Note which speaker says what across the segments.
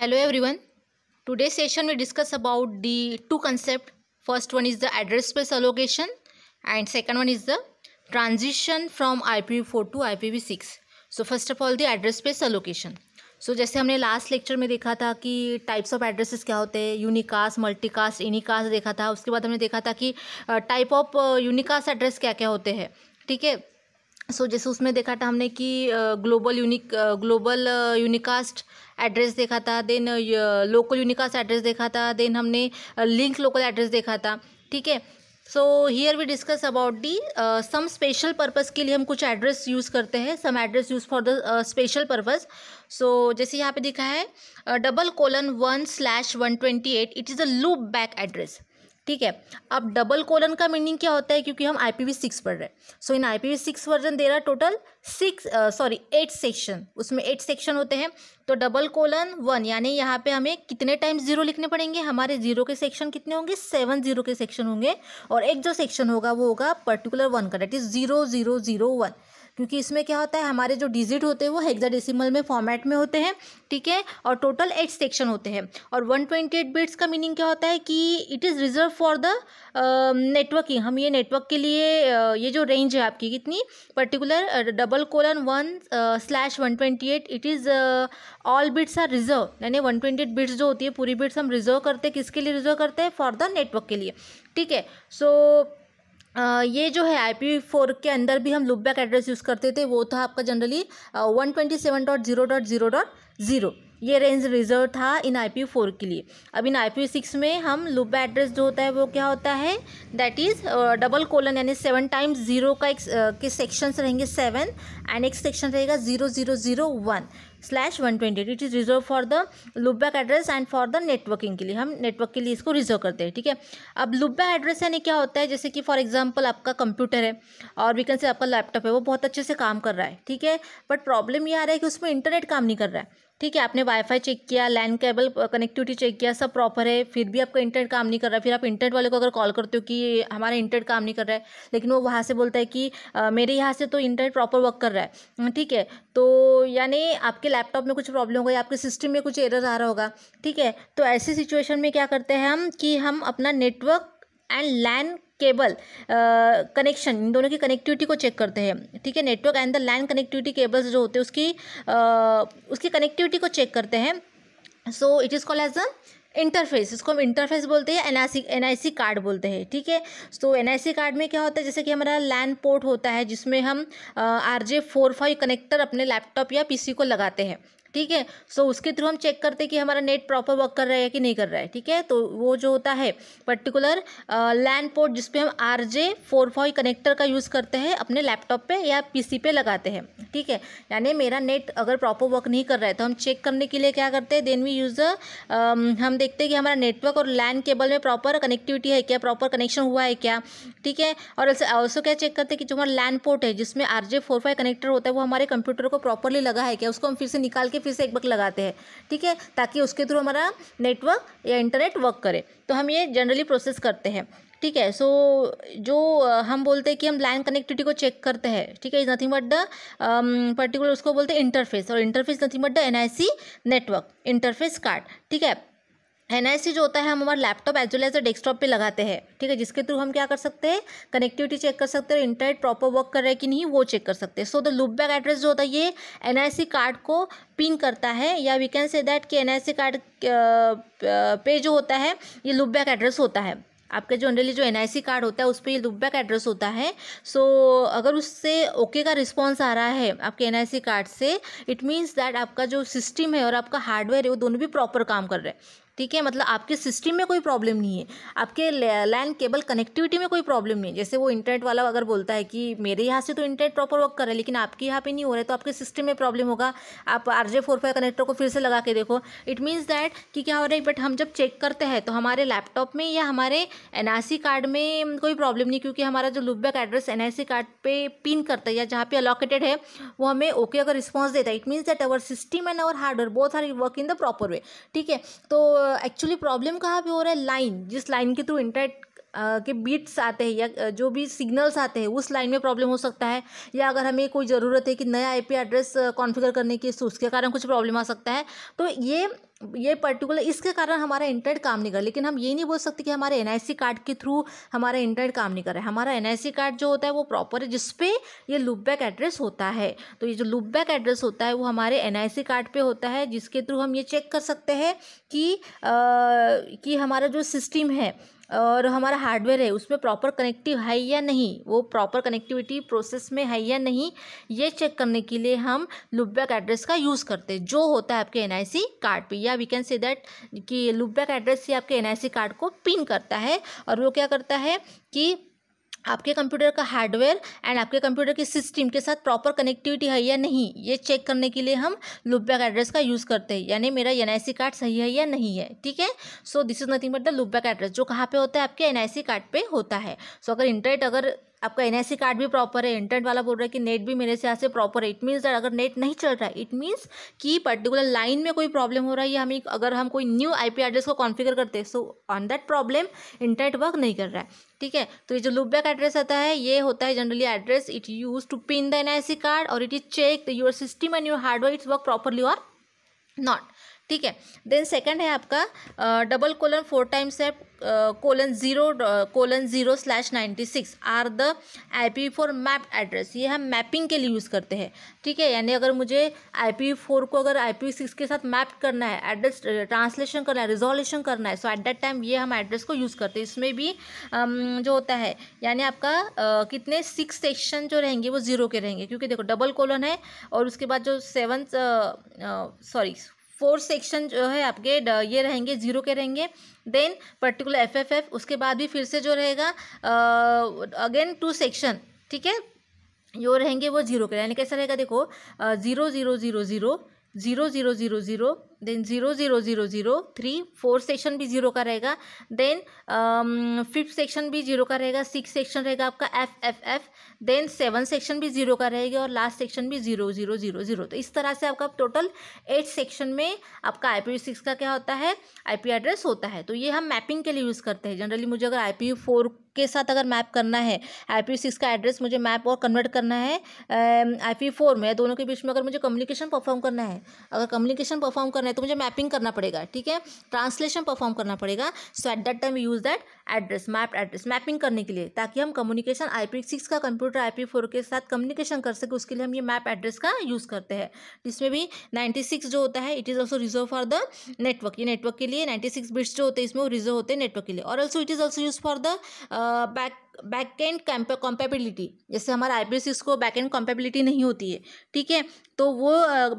Speaker 1: Hello everyone today session में discuss about the two concept first one is the address space allocation and second one is the transition from IPv four to IPv six so first of all the address space allocation so जैसे हमने last lecture में देखा था कि types of addresses क्या होते हैं unicast multicast इनिकास्ट देखा था उसके बाद हमने देखा था कि टाइप ऑफ यूनिकास्ट एड्रेस क्या क्या होते हैं ठीक है सो जैसे उसमें देखा था हमने कि global unique global unicast address देखा था देन लोकल यूनिकास्ट एड्रेस देखा था देन हमने लिंक लोकल एड्रेस देखा था ठीक है so here we discuss about the some special purpose के लिए हम कुछ एड्रेस यूज़ करते हैं some address use for the special purpose so जैसे यहाँ पे दिखा है double colon one slash one twenty eight it is a loop back address ठीक है अब डबल कोलन का मीनिंग क्या होता है क्योंकि हम आई पी वी सिक्स पढ़ रहे हैं so in I P we six version दे रहा total six sorry eight section उसमें एट सेक्शन होते हैं तो डबल कोलन वन यानी यहाँ पे हमें कितने टाइम्स जीरो लिखने पड़ेंगे हमारे जीरो के सेक्शन कितने होंगे सेवन जीरो के सेक्शन होंगे और एक जो सेक्शन होगा वो होगा पर्टिकुलर वन का that is zero zero zero one क्योंकि इसमें क्या होता है हमारे जो डिजिट होते हैं वो हेक्साडेसिमल में फॉर्मेट में होते हैं ठीक है और टोटल एट सेक्शन होते हैं और वन ट्वेंटी एट बिट्स का मीनिंग क्या होता है कि it is reserve for the networking हम ये नेटवर्क के लिए uh, ये जो रेंज है आपकी कितनी particular double colon one slash one twenty eight it is all bits are reserve यानी वन ट्वेंटी एट बिट्स जो होती है पूरी बिट्स हम रिजर्व करते हैं किसके लिए रिजर्व करते हैं फॉर द नेटवर्क के लिए ठीक है सो so, ये जो है आई पी फोर के अंदर भी हम लुपबैक एड्रेस यूज़ करते थे वो था आपका generally one twenty seven dot zero dot zero dot zero ये रेंज रिजर्व था इन आई पी फोर के लिए अब इन आई पी सिक्स में हम लुपबैक एड्रेस जो होता है वो क्या होता है दैट इज़ डबल कोलन यानी सेवन टाइम्स जीरो का एक uh, के सेक्शंस रहेंगे सेवन एंड एक सेक्शन रहेगा zero zero zero one slash one twenty eight it is reserve for the loopback address and for the networking के लिए हम नेटवर्क के लिए इसको रिजर्व करते हैं ठीक है अब लुब्बैक एड्रेस यानी क्या होता है जैसे कि फॉर एग्जाम्पल आपका कंप्यूटर है और वी कैन से आपका लैपटॉप है वो बहुत अच्छे से काम कर रहा है ठीक है बट प्रॉब्लम ये आ रहा है कि उसमें इंटरनेट काम नहीं कर रहा है ठीक है आपने वाईफाई चेक किया लैंड केबल कनेक्टिविटी चेक किया सब प्रॉपर है फिर भी आपका इंटरनेट काम नहीं कर रहा है फिर आप इंटरनेट वाले को अगर कॉल करते हो कि हमारा इंटरनेट काम नहीं कर रहा है लेकिन वो वहाँ से बोलता है कि आ, मेरे यहाँ से तो इंटरनेट प्रॉपर वर्क कर रहा है ठीक है तो यानी आपके लैपटॉप में कुछ प्रॉब्लम होगा या आपके सिस्टम में कुछ एरर आ रहा होगा ठीक है तो ऐसी सिचुएशन में क्या करते हैं हम कि हम अपना network and LAN cable connection इन दोनों की कनेक्टिविटी को चेक करते हैं ठीक है network and the LAN connectivity cables जो होते हैं उसकी uh, उसकी कनेक्टिविटी को चेक करते हैं so it is called as a interface इसको हम इंटरफेस बोलते हैं एनआईसी एनआईसी कार्ड बोलते हैं ठीक है तो एनआईसी कार्ड में क्या होता है जैसे कि हमारा लैन पोर्ट होता है जिसमें हम R J four five connector अपने लैपटॉप या पीसी को लगाते हैं ठीक है सो उसके थ्रू हम चेक करते हैं कि हमारा नेट प्रॉपर वर्क कर रहा है कि नहीं कर रहा है ठीक है तो वो जो होता है पर्टिकुलर लैंड पोर्ट जिसपे हम R J four five connector का यूज़ करते हैं अपने लैपटॉप पे या पीसी पे लगाते हैं ठीक है यानी मेरा नेट अगर प्रॉपर वर्क नहीं कर रहा है तो हम चेक करने के लिए क्या करते हैं देन वी यूज़ हम देखते हैं कि हमारा नेटवर्क और लैंड केबल में प्रॉपर कनेक्टिविटी है क्या प्रॉपर कनेक्शन हुआ है क्या ठीक है और ऑल्सो क्या चेक करते हैं कि जो हमारा लैंड पोर्ट है जिसमें R J four five connector होता है वो हमारे कंप्यूटर को प्रॉपरली लगा है क्या उसको हम फिर से निकाल के फिर से एक बक लगाते हैं ठीक है ताकि उसके थ्रू हमारा नेटवर्क या इंटरनेट वर्क करे तो हम ये जनरली प्रोसेस करते हैं ठीक है सो so, जो हम बोलते हैं कि हम लाइन कनेक्टिविटी को चेक करते हैं ठीक है is nothing but the particular उसको बोलते हैं इंटरफेस और interface nothing but the NIC network interface card ठीक है एन जो होता है हम हमारे laptop as well as desktop पे लगाते हैं ठीक है जिसके थ्रू हम क्या कर सकते हैं कनेक्टिविटी चेक कर सकते हैं इंटरनेट प्रॉपर वर्क कर रहा है कि नहीं वो चेक कर सकते हैं so the loop back address जो होता है ये एन कार्ड को पिन करता है या वी कैन से दैट कि एन कार्ड पे जो होता है ये लूप बैक एड्रेस होता है जो जनरली जो एन कार्ड होता है उस पर ये बैक एड्रेस होता है सो so, अगर उससे ओके okay का रिस्पॉन्स आ रहा है आपके एन कार्ड से इट मीन्स दैट आपका जो सिस्टम है और आपका हार्डवेयर है वो दोनों भी प्रॉपर काम कर रहे हैं ठीक है मतलब आपके सिस्टम में कोई प्रॉब्लम नहीं है आपके लैंड केबल कनेक्टिविटी में कोई प्रॉब्लम नहीं है जैसे वो इंटरनेट वाला अगर बोलता है कि मेरे यहाँ से तो इंटरनेट प्रॉपर वर्क कर रहा है लेकिन आपके यहाँ पे नहीं हो रहा है तो आपके सिस्टम में प्रॉब्लम होगा आप R J four five connector को फिर से लगा के देखो इट मीन्स दैट कि क्या हो रहा है बट हम जब चेक करते हैं तो हमारे लैपटॉप में या हमारे एन कार्ड में कोई प्रॉब्लम नहीं क्योंकि हमारा जो लुपबैक एड्रेस एन कार्ड पर पिन करता है या जहाँ पर अलोकेटेड है वो हमें ओके okay अगर रिस्पॉन्स देता है it means that our system and our hardware both are work in the proper way ठीक है तो एक्चुअली प्रॉब्लम कहाँ पे हो रहा है लाइन जिस लाइन के थ्रू इंटरनेट के बीट्स आते हैं या जो भी सिग्नल्स आते हैं उस लाइन में प्रॉब्लम हो सकता है या अगर हमें कोई ज़रूरत है कि नया आईपी एड्रेस कॉन्फ़िगर करने की तो उसके कारण कुछ प्रॉब्लम आ सकता है तो ये ये पर्टिकुलर इसके कारण हमारा इंटरनेट काम नहीं कर लेकिन हम ये नहीं बोल सकते कि हमारे एन कार्ड के थ्रू हमारा इंटरनेट काम नहीं कर रहा है हमारा एन कार्ड जो होता है वो प्रॉपर है जिसपे ये लूपबैक एड्रेस होता है तो ये जो लूपबैक एड्रेस होता है वो हमारे एन कार्ड पे होता है जिसके थ्रू हम ये चेक कर सकते हैं कि आ, कि हमारा जो सिस्टम है और हमारा हार्डवेयर है उसमें प्रॉपर कनेक्टिव है या नहीं वो प्रॉपर कनेक्टिविटी प्रोसेस में है या नहीं ये चेक करने के लिए हम लुपबैक एड्रेस का यूज़ करते हैं जो होता है आपके एन कार्ड पर या वी कैन से दैट कि लुपबैक एड्रेस ही आपके एन कार्ड को पिन करता है और वो क्या करता है कि आपके कंप्यूटर का हार्डवेयर एंड आपके कंप्यूटर के सिस्टम के साथ प्रॉपर कनेक्टिविटी है या नहीं ये चेक करने के लिए हम लुपबैक एड्रेस का यूज़ करते हैं यानी मेरा एन कार्ड सही है या नहीं है ठीक है so this is nothing but the loopback address जो कहाँ पे होता है आपके एन कार्ड पे होता है सो so, अगर इंटरनेट अगर आपका एन कार्ड भी प्रॉपर है इंटरनेट e वाला बोल रहा है कि नेट भी मेरे से यहाँ से प्रॉपर है इट मीन्स दैट अगर नेट नहीं चल रहा है इट मीन्स कि पर्टिकुलर लाइन में कोई प्रॉब्लम हो रहा है या हमें अगर हम कोई न्यू आई एड्रेस को कॉन्फिगर करते हैं so on that problem internet work नहीं कर रहा है ठीक है तो ये जो लुपबैक एड्रेस आता है ये होता है generally address it use to ping the N card और it is check your system and your hardware it's work properly और नॉट ठीक है देन सेकंड है आपका डबल कोलन फोर टाइम्स है colon zero colon zero slash ninety six are the I P four map address ये हम mapping के लिए यूज़ करते हैं ठीक है यानी अगर मुझे आई पी फोर को अगर आई पी सिक्स के साथ मैप करना है एड्रेस ट्रांसलेशन करना है रिजोल्यूशन करना है सो एट दैट टाइम ये हम एड्रेस को यूज़ करते हैं इसमें भी um, जो होता है यानी आपका uh, कितने सिक्स सेक्शन जो रहेंगे वो जीरो के रहेंगे क्योंकि देखो डबल कोलन है और उसके बाद जो सेवन सॉरी फोर सेक्शन जो है आपके ये रहेंगे जीरो के रहेंगे then particular F F F उसके बाद भी फिर से जो रहेगा अगेन टू सेक्शन ठीक है जो रहेंगे वो जीरो के यानी कैसा रहेगा देखो zero zero zero zero zero zero zero zero then zero zero zero zero three fourth section भी ज़ीरो का रहेगा देन फिफ्थ सेक्शन भी ज़ीरो का रहेगा सिक्स सेक्शन रहेगा आपका F F F then seven section भी ज़ीरो का रहेगा और लास्ट सेक्शन भी ज़ीरो ज़ीरो ज़ीरो ज़ीरो तो इस तरह से आपका टोटल एट सेक्शन में आपका आई पी सिक्स का क्या होता है आई पी एड्रेस होता है तो ये हम मैपिंग के लिए यूज़ करते हैं जनरली मुझे अगर आई पी फोर के साथ अगर मैप करना है आई पी सिक्स का एड्रेस मुझे मैप और कन्वर्ट करना है आई पी फोर में दोनों के बीच में अगर मुझे कम्युनिकेशन परफॉर्म करना है अगर कम्युनिकेशन परफॉर्म करना है तो मुझे मैपिंग करना पड़ेगा ठीक है ट्रांसलेशन परफॉर्म करना पड़ेगा so at that time use that address map address mapping करने के लिए ताकि हम कम्युनिकेशन आई पी सिक्स का कंप्यूटर आई पी फोर के साथ कम्युनिकेशन कर सके उसके लिए हम ये मैप एड्रेस का यूज़ करते हैं इसमें भी नाइन्टी सिक्स जो होता है it is also reserve for the network ये नेटवर्क के लिए नाइन्टी सिक्स बिट्स जो होते हैं इसमें वो रिजर्व होते हैं नेटवर्क के लिए और also it is also use for the back back end compatibility जैसे हमारा आई पी सिक्स को बैक एंड कॉम्पेबिलिटी नहीं होती है ठीक है तो वो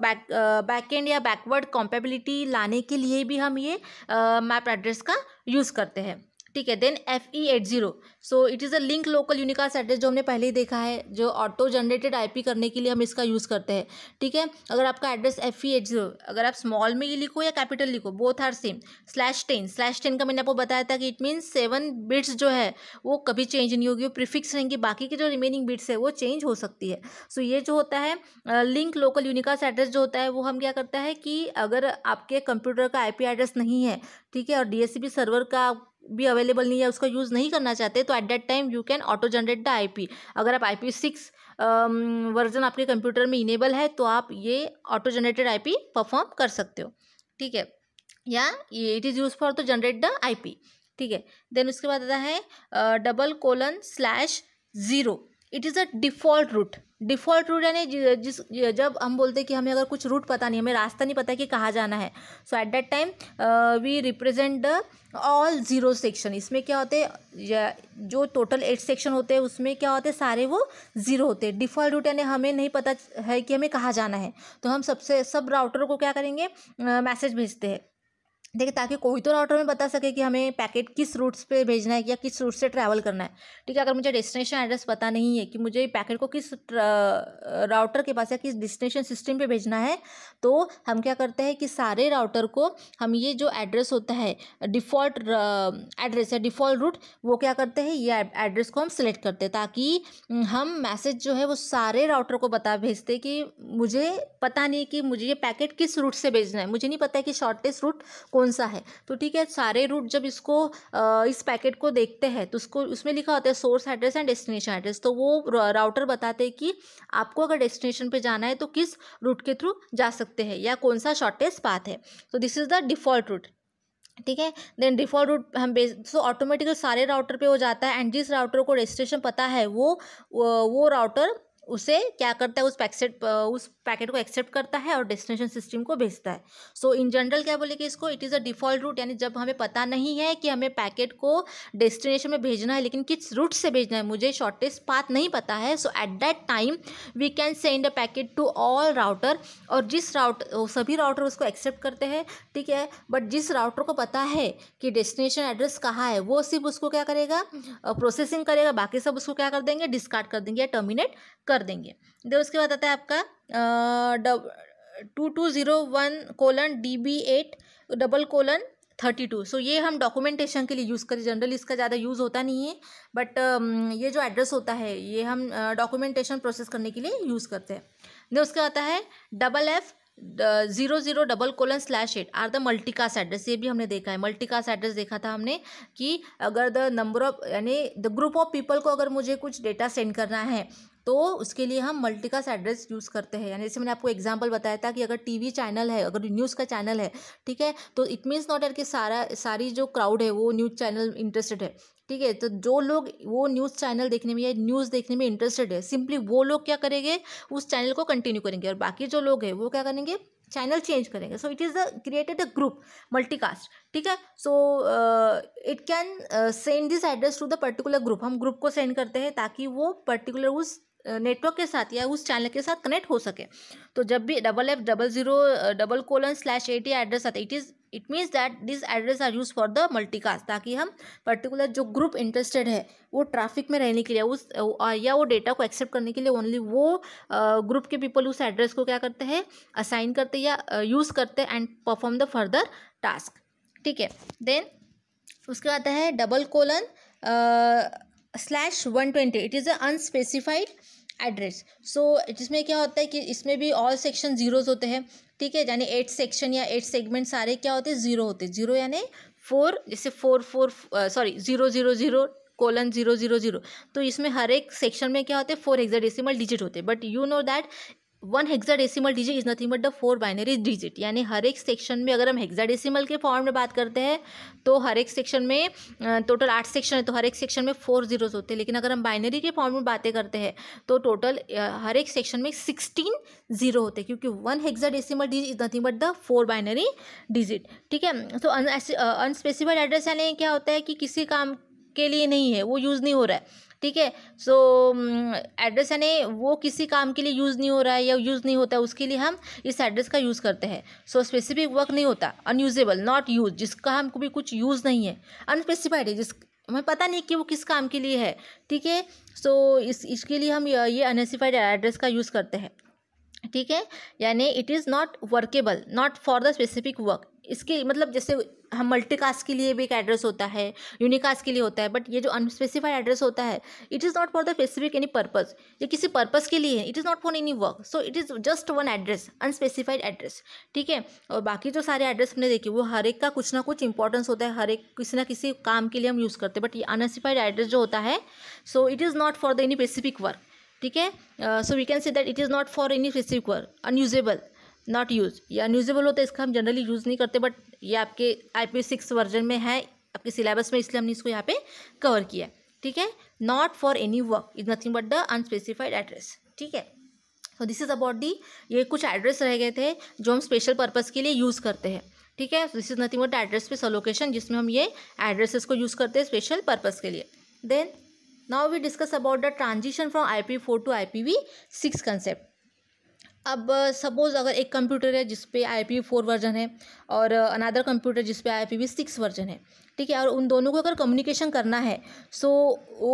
Speaker 1: बैक बैक एंड या बैकवर्ड कॉम्पेबिलिटी लाने के लिए भी हम ये मैप uh, एड्रेस का यूज़ करते हैं ठीक है then F E eight zero so it is a link local unicast address जो हमने पहले ही देखा है जो ऑटो जनरेटेड आईपी करने के लिए हम इसका यूज़ करते हैं ठीक है अगर आपका address F E eight zero अगर आप स्मॉल में ही लिखो या कैपिटल लिखो both are same slash ten slash ten का मैंने आपको बताया था कि इट मीन्स सेवन बिट्स जो है वो कभी चेंज नहीं होगी वो प्रिफिक्स रहेंगी बाकी के जो रिमेनिंग बिट्स है वो चेंज हो सकती है सो so, ये जो होता है लिंक लोकल यूनिकास एड्रेस जो होता है वो हम क्या करता है कि अगर आपके कंप्यूटर का पी एड्रेस नहीं है ठीक है और बी सर्वर का भी अवेलेबल नहीं है उसका यूज़ नहीं करना चाहते तो at that time you can auto generate the IP अगर आप आईपी सिक्स वर्जन आपके कंप्यूटर में इनेबल है तो आप ये ऑटो जनरेटेड आईपी परफॉर्म कर सकते हो ठीक है या it is use for to generate the IP ठीक है देन उसके बाद आता है double colon slash zero it is a default route default route यानी जिस जब हम बोलते हैं कि हमें अगर कुछ रूट पता नहीं हमें रास्ता नहीं पता कि कहाँ जाना है so at that time we represent the all zero section इसमें क्या होते हैं जो टोटल एट सेक्शन होते हैं उसमें क्या होते हैं सारे वो ज़ीरो होते हैं डिफ़ॉल्ट रूट यानी हमें नहीं पता है कि हमें कहाँ जाना है तो हम सबसे सब राउटर को क्या करेंगे मैसेज uh, भेजते हैं देखिए ताकि कोई तो राउटर में बता सके कि हमें पैकेट किस रूट्स पे भेजना है या किस रूट से ट्रैवल करना है ठीक है अगर मुझे डेस्टिनेशन एड्रेस पता नहीं है कि मुझे पैकेट को किस राउटर के पास या किस डेस्टिनेशन सिस्टम पे भेजना है तो हम क्या करते हैं कि सारे राउटर को हम ये जो एड्रेस होता है डिफ़ॉल्ट एड्रेस या डिफ़ॉल्ट रूट वो क्या करते हैं ये एड्रेस को हम सिलेक्ट करते हैं ताकि हम मैसेज जो है वो सारे राउटर को बता भेजते कि मुझे पता नहीं कि मुझे ये पैकेट किस रूट से भेजना है मुझे नहीं पता है कि शॉर्टेस्ट रूट कौन सा है तो ठीक है सारे रूट जब इसको इस पैकेट को देखते हैं तो उसको उसमें लिखा होता है source address and destination address तो वो राउटर बताते हैं कि आपको अगर डेस्टिनेशन पे जाना है तो किस रूट के थ्रू जा सकते हैं या कौन सा शॉर्टेस्ट पाथ है तो this is the default route ठीक है देन डिफ़ॉल्ट रूट हम बेस सो ऑटोमेटिकली सारे राउटर पे हो जाता है एंड जिस राउटर को डेस्टिनेशन पता है वो वो राउटर उसे क्या करता है उस पैकेट उस पैकेट को एक्सेप्ट करता है और डेस्टिनेशन सिस्टम को भेजता है सो इन जनरल क्या बोले कि इसको it is a default route यानी जब हमें पता नहीं है कि हमें पैकेट को डेस्टिनेशन में भेजना है लेकिन किस रूट से भेजना है मुझे शॉर्टेस्ट पाथ नहीं पता है so at that time we can send a packet to all router और जिस राउट सभी राउटर उसको एक्सेप्ट करते हैं ठीक है बट जिस राउटर को पता है कि डेस्टिनेशन एड्रेस कहाँ है वो सिर्फ उसको क्या करेगा प्रोसेसिंग हम्म। uh, करेगा बाकी सब उसको क्या कर देंगे डिस्कार्ड कर देंगे या टर्मिनेट कर कर देंगे देन उसके बाद आता है आपका two two zero one colon D B eight double colon thirty two so ये हम डॉक्यूमेंटेशन के लिए यूज़ करें जनरली इसका ज़्यादा यूज़ होता नहीं है बट ये जो एड्रेस होता है ये हम डॉक्यूमेंटेशन प्रोसेस करने के लिए यूज़ करते हैं देन उसके आता है double F zero zero double colon slash eight are the multicast address ये भी हमने देखा है मल्टीकास्ट एड्रेस देखा था हमने कि अगर द नंबर ऑफ यानी द ग्रुप ऑफ पीपल को अगर मुझे कुछ डेटा सेंड करना है तो उसके लिए हम मल्टीकास्ट एड्रेस यूज़ करते हैं यानी जैसे मैंने आपको एग्जाम्पल बताया था कि अगर टीवी चैनल है अगर न्यूज़ का चैनल है ठीक है तो इट मीन्स नॉट एट कि सारा सारी जो क्राउड है वो न्यूज़ चैनल इंटरेस्टेड है ठीक है तो जो लोग वो न्यूज़ चैनल देखने में या न्यूज़ देखने में इंटरेस्टेड है सिंपली वो लोग क्या करेंगे उस चैनल को कंटिन्यू करेंगे और बाकी जो लोग हैं वो क्या करेंगे चैनल चेंज करेंगे so it is the created a group multicast ठीक है so it can send this address to the particular group हम ग्रुप को सेंड करते हैं ताकि वो पर्टिकुलर उस नेटवर्क के साथ या उस चैनल के साथ कनेक्ट हो सके तो जब भी double F double zero double colon slash eight address आता है it is it means that this address are use for the multicast ताकि हम पर्टिकुलर जो ग्रुप इंटरेस्टेड है वो ट्रैफिक में रहने के लिए उस या वो डेटा को एक्सेप्ट करने के लिए ओनली वो ग्रुप के पीपल उस एड्रेस को क्या करते हैं असाइन करते या यूज़ करते and perform the further task ठीक है देन उसके बाद है double colon slash one twenty it is a unspecified address so जिसमें क्या होता है कि इसमें भी ऑल सेक्शन ज़ीरोज़ होते हैं ठीक है यानी एट सेक्शन या एट सेगमेंट सारे क्या होते हैं ज़ीरो होते हैं ज़ीरो यानी फोर जैसे four four sorry zero zero zero colon zero zero zero तो इसमें हर एक सेक्शन में क्या होते हैं फोर हेक्साडेसिमल डिजिट होते हैं but you know that one hexadecimal digit is nothing but the four binary digit यानी हर एक सेक्शन में अगर हम हेक्साडेसिमल के फॉर्म में बात करते हैं तो हर एक सेक्शन में टोटल आठ सेक्शन है तो हर एक सेक्शन में फोर जीरोज होते हैं लेकिन अगर हम बाइनरी के फॉर्म में बातें करते हैं तो टोटल हर एक सेक्शन में सिक्सटीन जीरो होते हैं क्योंकि one hexadecimal digit is nothing but the four binary digit ठीक है तो अनस्पेसिफाइड एड्रेस यानी क्या होता है कि किसी काम के लिए नहीं है वो यूज़ नहीं हो रहा है ठीक है सो एड्रेस um, यानी वो किसी काम के लिए यूज़ नहीं हो रहा है या यूज़ नहीं होता है उसके लिए हम इस एड्रेस का यूज़ करते हैं सो स्पेसिफिक वर्क नहीं होता अनयूजेबल नॉट यूज जिसका हमको भी कुछ यूज़ नहीं है अनस्पेसिफाइड है जिस हमें पता नहीं कि वो किस काम के लिए है ठीक है सो इस इसके लिए हम ये अनस्पेसिफाइड एड्रेस का यूज़ करते हैं ठीक है यानी it is not workable not for the specific work इसके मतलब जैसे हम मल्टीकास्ट के लिए भी एक एड्रेस होता है यूनिकास्ट के लिए होता है बट ये जो अनस्पेसिफाइड एड्रेस होता है it is not for the specific any purpose ये किसी पर्पस के लिए है it is not for any work so it is just one address unspecified address ठीक है और बाकी जो सारे एड्रेस हमने देखे वो हर एक का कुछ ना कुछ इंपॉर्टेंस होता है हर एक किसी ना किसी काम के लिए हम यूज़ करते हैं बट ये अनस्पेसिफाइड एड्रेस जो होता है so it is not for the any specific work ठीक है so we can say that it is not for any specific work unusable not use या न्यूजेबल होता है इसका हम जनरली यूज़ नहीं करते बट ये आपके आई पी सिक्स वर्जन में है आपके सिलेबस में इसलिए हमने इसको यहाँ पे कवर किया है ठीक है not for any work is nothing but the unspecified address ठीक है तो दिस इज़ अबाउट दी ये कुछ एड्रेस रह गए थे जो हम स्पेशल पर्पज़ के लिए यूज़ करते हैं ठीक है this is nothing but address पे सलोकेशन जिसमें हम ये एड्रेसेस को यूज़ करते हैं स्पेशल पर्पज़ के लिए then now we discuss about the transition from I P four to I P we six concept अब सपोज़ अगर एक कंप्यूटर है जिस पे आई पी फोर वर्जन है और अनदर कंप्यूटर जिस पे I P we six version है ठीक है और उन दोनों को अगर कम्युनिकेशन करना है सो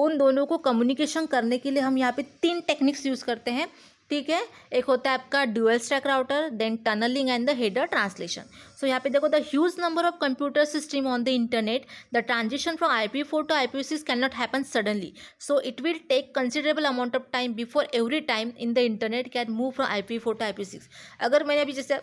Speaker 1: उन दोनों को कम्युनिकेशन करने के लिए हम यहाँ पे तीन टेक्निक्स यूज़ करते हैं ठीक है एक होता है आपका dual stack router then tunneling and the header translation so यहाँ पे देखो the huge number of computer system on the internet the transaction from I P four to I P six can not happen suddenly so it will take considerable amount of time before every time in the internet can move from I P four to I P six अगर मैंने अभी जैसे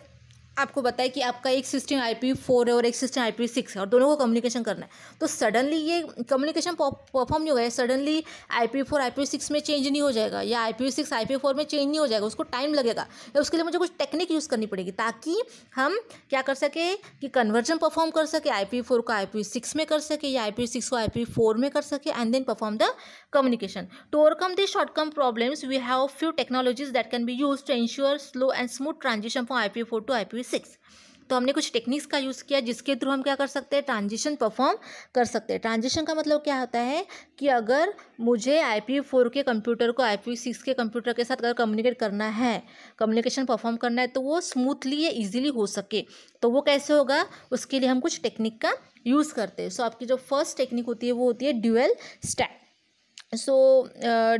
Speaker 1: आपको बताया कि आपका एक system I P four है और एक सिस्टम आई पी सिक्स है और दोनों को कम्युनिकेशन करना है तो सडनली ये कम्युनिकेशन परफॉर्म नहीं होगा suddenly I P four I P six में चेंज नहीं हो जाएगा या I P six I P four में चेंज नहीं हो जाएगा उसको टाइम लगेगा या उसके लिए मुझे कुछ टेक्निक यूज़ करनी पड़ेगी ताकि हम क्या कर सके कि कन्वर्जन परफॉर्म कर सके आई पी फोर को आई पी सिक्स में कर सके या आई पी सिक्स को आई पी फोर में कर सके and then perform the communication to overcome this short come problems we have few technologies that can be use to ensure slow and smooth transition from I P four to I P six तो हमने कुछ techniques का use किया जिसके through हम क्या कर सकते हैं ट्रांजिशन परफॉर्म कर सकते हैं ट्रांजिशन का मतलब क्या होता है कि अगर मुझे आई पी फोर के कंप्यूटर को आई पी सिक्स के कंप्यूटर के साथ अगर कम्युनिकेट करना है कम्युनिकेशन परफॉर्म करना है तो वो स्मूथली या ईजिली हो सके तो वो कैसे होगा उसके लिए हम कुछ टेक्निक का यूज़ करते हैं सो so, आपकी जो फर्स्ट टेक्निक होती है वो होती है dual stack so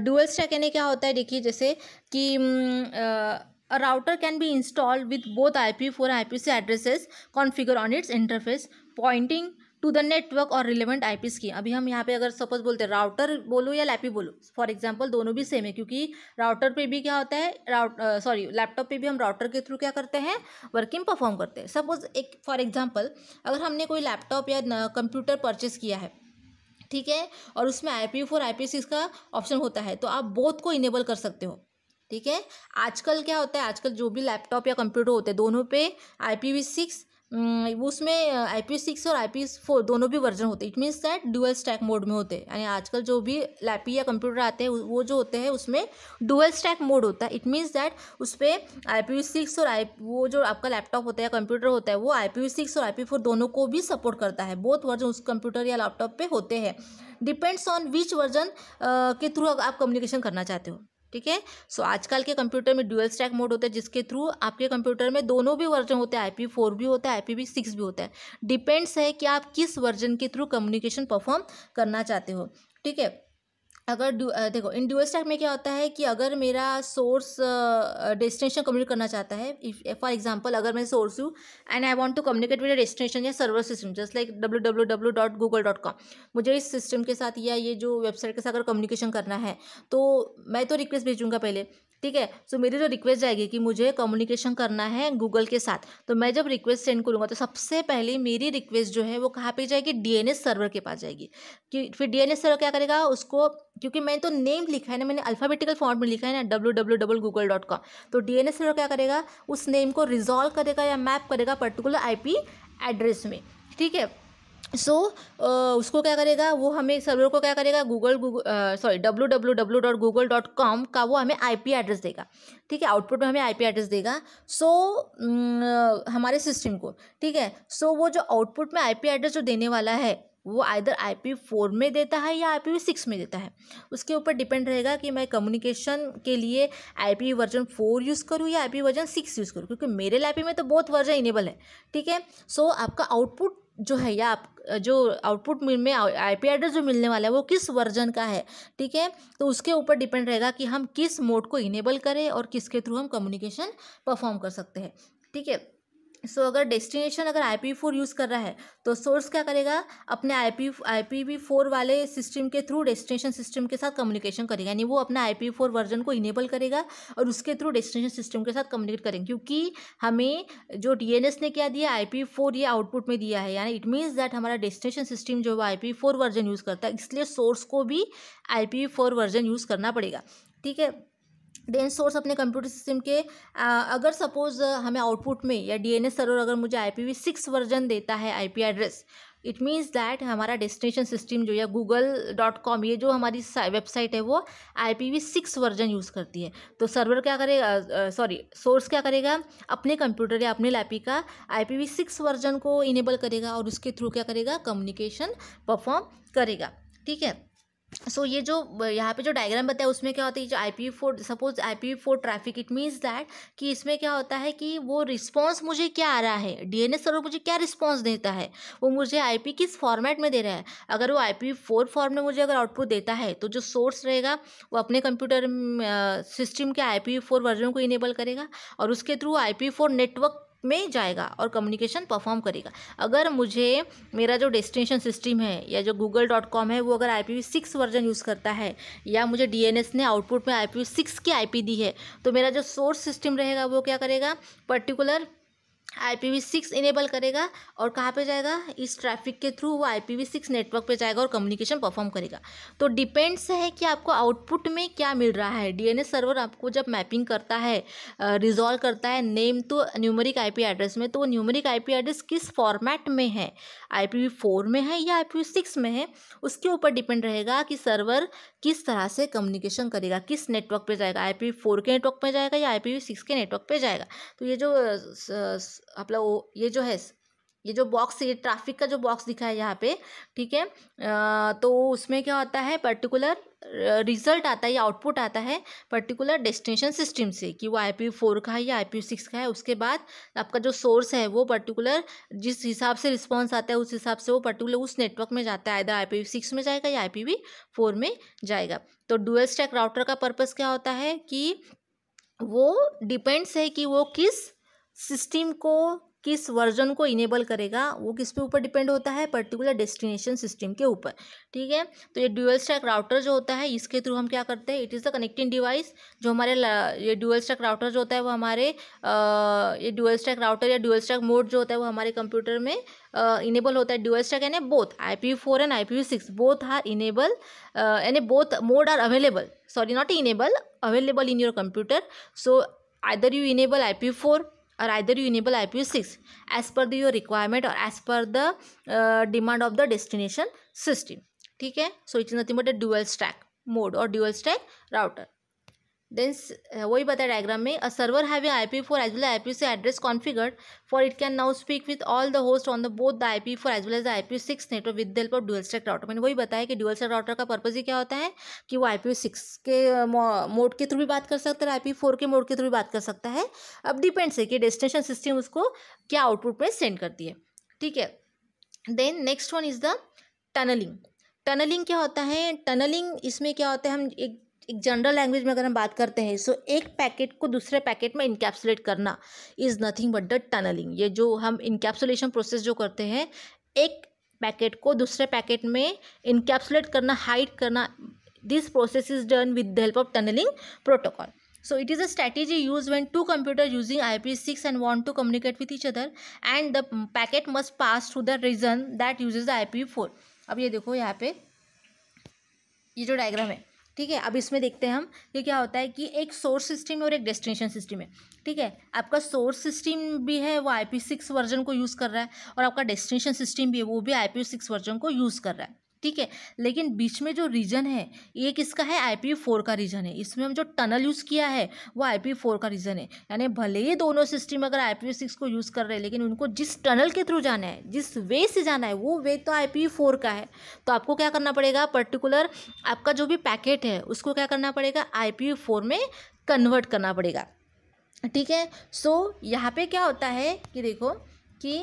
Speaker 1: dual stack यानी क्या होता है देखिए जैसे कि uh, A router can be installed with both four and IPv6 addresses configured on its interface pointing to the network और रिलेवेंट आई की अभी हम यहाँ पे अगर सपोज बोलते हैं राउटर बोलो या लैपी बोलो फॉर एग्जाम्पल दोनों भी सेम है क्योंकि राउटर पे भी क्या होता है राउट सॉरी लैपटॉप पे भी हम राउटर के थ्रू क्या करते हैं वर्किंग परफॉर्म करते हैं सपोज एक फॉर एग्जाम्पल अगर हमने कोई लैपटॉप या कंप्यूटर परचेस किया है ठीक है और उसमें I P four I P six का ऑप्शन होता है तो आप बोथ को इनेबल कर सकते हो ठीक है आजकल क्या होता है आजकल जो भी लैपटॉप या कंप्यूटर होते हैं दोनों पे आई पी वी सिक्स उसमें आई पी सिक्स और आई पी फोर दोनों भी वर्जन होते हैं it means that dual stack mode में होते हैं यानी आजकल जो भी लैपी या कंप्यूटर आते हैं वो जो होते हैं उसमें डुअल स्टैक मोड होता है इट मीन्स दैट उस पर आई पी सिक्स और आई वो जो आपका लैपटॉप होता है या कंप्यूटर होता है वो आई पी सिक्स और आई पी फोर दोनों को भी सपोर्ट करता है बहुत वर्जन उस कंप्यूटर या लैपटॉप पर होते हैं डिपेंड्स ऑन विच वर्जन के थ्रू आप कम्युनिकेशन करना चाहते हो ठीक है सो आजकल के कंप्यूटर में ड्यूअल स्टैक मोड होता है जिसके थ्रू आपके कंप्यूटर में दोनों भी वर्जन होते हैं आई पी फोर भी होता है आई पी वी सिक्स भी होता है डिपेंड्स है कि आप किस वर्जन के थ्रू कम्युनिकेशन परफॉर्म करना चाहते हो ठीक है अगर देखो इन डुअल स्टैक में क्या होता है कि अगर मेरा सोर्स डेस्टिनेशन कम्युनिकेट करना चाहता है फॉर एग्जांपल अगर मैं सोर्स हूँ and I want to communicate with destination या server system just like W W W dot Google dot com मुझे इस सिस्टम के साथ या ये जो वेबसाइट के साथ अगर कम्युनिकेशन करना है तो मैं तो रिक्वेस्ट भेजूंगा पहले ठीक है सो मेरी जो रिक्वेस्ट जाएगी कि मुझे कम्युनिकेशन करना है गूगल के साथ तो मैं जब रिक्वेस्ट सेंड करूँगा तो सबसे पहले मेरी रिक्वेस्ट जो है वो कहाँ पर जाएगी डी सर्वर के पास जाएगी कि फिर डी सर्वर क्या करेगा उसको क्योंकि मैंने तो नेम लिखा है ना मैंने अल्फाबेटिकल फॉर्म में लिखा है ना W W W Google dot com तो डी सर्वर क्या करेगा उस नेम को रिजॉल्व करेगा या मैप करेगा पर्टिकुलर आई एड्रेस में ठीक है सो so, uh, उसको क्या करेगा वो हमें सर्वर को क्या करेगा Google sorry W W W dot Google dot com का वो हमें आईपी एड्रेस देगा ठीक है आउटपुट में हमें आईपी एड्रेस देगा सो so, mm, uh, हमारे सिस्टम को ठीक है सो so, वो जो आउटपुट में आईपी एड्रेस जो देने वाला है वो आइधर आई पी फोर में देता है या आई पी सिक्स में देता है उसके ऊपर डिपेंड रहेगा कि मैं कम्युनिकेशन के लिए I P version four use करूँ या I P version six use करूँ क्योंकि मेरे लाइफ में तो बहुत वर्जन इनेबल है ठीक है सो आपका आउटपुट जो है या आप जो आउटपुट में आई पी एड्रेस जो मिलने वाला है वो किस वर्जन का है ठीक है तो उसके ऊपर डिपेंड रहेगा कि हम किस मोड को इनेबल करें और किसके थ्रू हम कम्युनिकेशन परफॉर्म कर सकते हैं ठीक है सो so, अगर डेस्टिनेशन अगर आई पी फोर यूज़ कर रहा है तो सोर्स क्या करेगा अपने I P I P we four वाले सिस्टम के थ्रू डेस्टिनेशन सिस्टम के साथ कम्युनिकेशन करेगा यानी वो अपना आई पी फोर वर्जन को इनेबल करेगा और उसके थ्रू डेस्टिनेशन सिस्टम के साथ कम्युनिकेट करेंगे क्योंकि हमें जो डी एन एस ने क्या दिया आई पी फोर ये आउटपुट में दिया है यानी इट मीन्स दैट हमारा डेस्टिनेशन सिस्टम जो है I P four version use करता है इसलिए सोर्स को भी I P four version use करना पड़ेगा ठीक है डेन सोर्स अपने कंप्यूटर सिस्टम के आ, अगर सपोज हमें आउटपुट में या डीएनएस सर्वर अगर मुझे आईपीवी सिक्स वर्जन देता है IP address it means that हमारा डेस्टिनेशन सिस्टम जो या गूगल डॉट कॉम ये जो हमारी वेबसाइट है वो I P we six version use करती है तो सर्वर क्या करेगा सॉरी सोर्स क्या करेगा अपने कंप्यूटर या अपने लैपी का I P we six version को इनेबल करेगा और उसके थ्रू क्या करेगा कम्युनिकेशन परफॉर्म करेगा ठीक है सो so, ये जो यहाँ पे जो डायग्राम बताया उसमें क्या होता है जो I P four suppose I P four traffic it means that कि इसमें क्या होता है कि वो रिस्पॉन्स मुझे क्या आ रहा है डी एन एस सर्वर मुझे क्या रिस्पॉन्स देता है वो मुझे आई पी किस फॉर्मेट में दे रहा है अगर वो आई पी फोर फॉर्म में मुझे अगर आउटपुट देता है तो जो सोर्स रहेगा वो अपने कंप्यूटर सिस्टम के आई पी फोर वर्जन को इनेबल करेगा और उसके through I P four network में जाएगा और कम्युनिकेशन परफॉर्म करेगा अगर मुझे मेरा जो डेस्टिनेशन सिस्टम है या जो गूगल डॉट कॉम है वो अगर I P we six version use करता है या मुझे डी एन एस ने आउटपुट में आई पी वी सिक्स की आई पी दी है तो मेरा जो सोर्स सिस्टम रहेगा वो क्या करेगा पर्टिकुलर आई सिक्स इनेबल करेगा और कहाँ पे जाएगा इस ट्रैफिक के थ्रू वो आई सिक्स नेटवर्क पे जाएगा और कम्युनिकेशन परफॉर्म करेगा तो डिपेंड्स है कि आपको आउटपुट में क्या मिल रहा है डीएनएस सर्वर आपको जब मैपिंग करता है रिजॉल्व करता है नेम तो न्यूमरिक आईपी एड्रेस में तो वो न्यूमरिक पी एड्रेस किस फॉर्मेट में है आई फोर में है या आई सिक्स में है उसके ऊपर डिपेंड रहेगा कि सर्वर किस तरह से कम्युनिकेशन करेगा किस नेटवर्क पर जाएगा आई फोर के नेटवर्क पर जाएगा या आई सिक्स के नेटवर्क पर जाएगा तो ये जो अपना वो ये जो है ये जो बॉक्स ये ट्रैफिक का जो बॉक्स दिखा है यहाँ पे ठीक है तो उसमें क्या होता है पर्टिकुलर रिजल्ट आता है या आउटपुट आता है पर्टिकुलर डेस्टिनेशन सिस्टम से कि वो आई पी फोर का है या आई पी सिक्स का है उसके बाद आपका जो सोर्स है वो पर्टिकुलर जिस हिसाब से रिस्पॉन्स आता है उस हिसाब से वो पर्टिकुलर उस नेटवर्क में जाता है आई पी सिक्स में जाएगा या आई पी फोर में जाएगा तो डुअल स्टैक राउटर का पर्पज़ क्या होता है कि वो डिपेंड्स है कि वो किस सिस्टम को किस वर्जन को इनेबल करेगा वो किस पे ऊपर डिपेंड होता है पर्टिकुलर डेस्टिनेशन सिस्टम के ऊपर ठीक है तो ये ड्यूअल स्टैक राउटर जो होता है इसके थ्रू हम क्या करते हैं it is the connecting device जो हमारे ये ड्यूअल स्टैक राउटर जो होता है वो हमारे ये ड्यूअल स्टैक राउटर या ड्यूअल स्टैक मोड जो होता है वो हमारे कंप्यूटर में इनेबल होता है ड्यूअल स्टैक यानी both I P four and I P six both are enable यानी both mode are available sorry not enable available in your computer so either you enable I P four or either unable enable IPv6 as per the your requirement or as per the uh, demand of the destination system. ठीक है so it is nothing but a dual stack mode और dual stack router then वही बताया diagram में a server having I P four as well I P C address configured for it can now speak with all the host on the both the I P four as well as I P six network with help of dual stack router मैंने वही बताया कि dual stack router का purpose ही क्या होता है कि वो आई पी सिक्स के मोड के थ्रू भी बात कर सकता है आई पी फोर के मोड के थ्रू भी बात कर सकता है अब डिपेंड्स है कि डेस्टिनेशन सिस्टम उसको क्या आउटपुट में सेंड करती है ठीक है then next one is the tunneling tunneling क्या होता है टनलिंग इसमें क्या होता है हम एक एक जनरल लैंग्वेज में अगर हम बात करते हैं सो एक पैकेट को दूसरे पैकेट में इनकैप्सुलेट करना is nothing but the tunneling ये जो हम इनकैप्सुलेशन प्रोसेस जो करते हैं एक पैकेट को दूसरे पैकेट में इनकैप्सुलेट करना हाइड करना this process is done with the help of tunneling protocol so it is a So it is a strategy used when six and want to communicate with each other and the packet must pass packet must region that the region the I P four अब ये देखो यहाँ पे ये जो diagram है ठीक है अब इसमें देखते हैं हम कि क्या होता है कि एक सोर्स सिस्टम और एक डेस्टिनेशन सिस्टम है ठीक है आपका सोर्स सिस्टम भी है वो आई पी सिक्स वर्जन को यूज़ कर रहा है और आपका डेस्टिनेशन सिस्टम भी है वो भी आई पी सिक्स वर्जन को यूज़ कर रहा है ठीक है लेकिन बीच में जो रीजन है एक इसका है आई फोर का रीजन है इसमें हम जो टनल यूज़ किया है वो आई पी फोर का रीजन है यानी भले ही दोनों सिस्टम अगर आई पी सिक्स को यूज़ कर रहे हैं लेकिन उनको जिस टनल के थ्रू जाना है जिस वे से जाना है वो वे तो आई फोर का है तो आपको क्या करना पड़ेगा पर्टिकुलर आपका जो भी पैकेट है उसको क्या करना पड़ेगा आई फोर में कन्वर्ट करना पड़ेगा ठीक है सो so, यहाँ पे क्या होता है कि देखो कि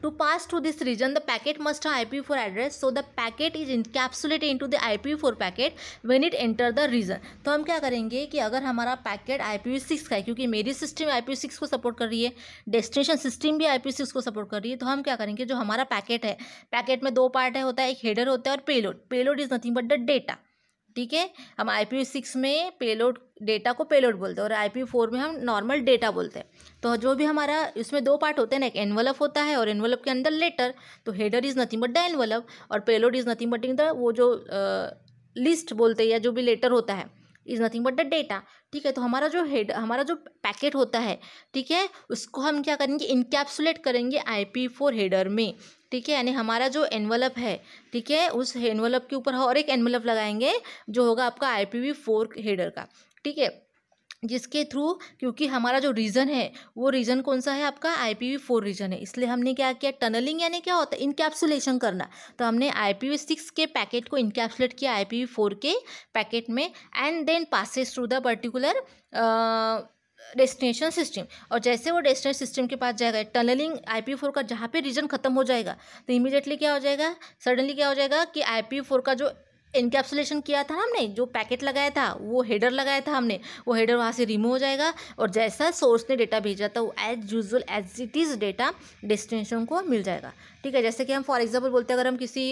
Speaker 1: to pass through this region, the packet must have IPv4 address. So the packet is encapsulated into the IPv4 packet when it enter the region. तो हम क्या करेंगे कि अगर हमारा पैकेट आई पी सिक्स का है क्योंकि मेरी सिस्टम सिक्स को सपोर्ट कर रही है डेस्टिनेशन सिस्टम भी आई पी सिक्स को सपोर्ट कर रही है तो हम क्या करेंगे जो हमारा पैकेट है पैकेट में दो पार्ट है होता है एक हेडर होता है और payload payload is nothing but the data ठीक है हम आई पी सिक्स में पेलोड डेटा को पेलोड बोलते हैं और आई पी फोर में हम नॉर्मल डेटा बोलते हैं तो जो भी हमारा इसमें दो पार्ट होते हैं ना एक एनवलप होता है और एनवलप के अंदर लेटर तो header is nothing but the envelope और payload is nothing but in the वो जो लिस्ट uh, बोलते हैं या जो भी लेटर होता है is nothing but the data ठीक है तो हमारा जो हेड हमारा जो पैकेट होता है ठीक है उसको हम क्या करेंगे इनकैप्सुलेट करेंगे आई पी फोर हेडर में ठीक है यानी हमारा जो एनवलप है ठीक है उस एनवलप के ऊपर और एक एनवलप लगाएंगे जो होगा आपका I P we four header का ठीक है जिसके थ्रू क्योंकि हमारा जो रीजन है वो रीजन कौन सा है आपका I P we four region है इसलिए हमने क्या किया टनलिंग यानी क्या होता है इनकैप्सुलेशन करना तो हमने आई पी वी सिक्स के पैकेट को इनकैप्सुलेट किया आई पी वी फोर के पैकेट में and then passes through the particular destination system और जैसे वो डेस्टिनेशन सिस्टम के पास जाएगा टनलिंग आई पी फोर का जहाँ पे रीजन खत्म हो जाएगा तो इमीडिएटली क्या हो जाएगा सडनली क्या हो जाएगा कि आई पी फोर का जो इनकेप्सुलेशन किया था हमने जो पैकेट लगाया था वो हेडर लगाया था हमने वो हेडर वहाँ से रिमूव हो जाएगा और जैसा सोर्स ने डेटा भेजा था वो as usual as it is data destination को मिल जाएगा ठीक है जैसे कि हम फॉर एग्जाम्पल बोलते हैं अगर हम किसी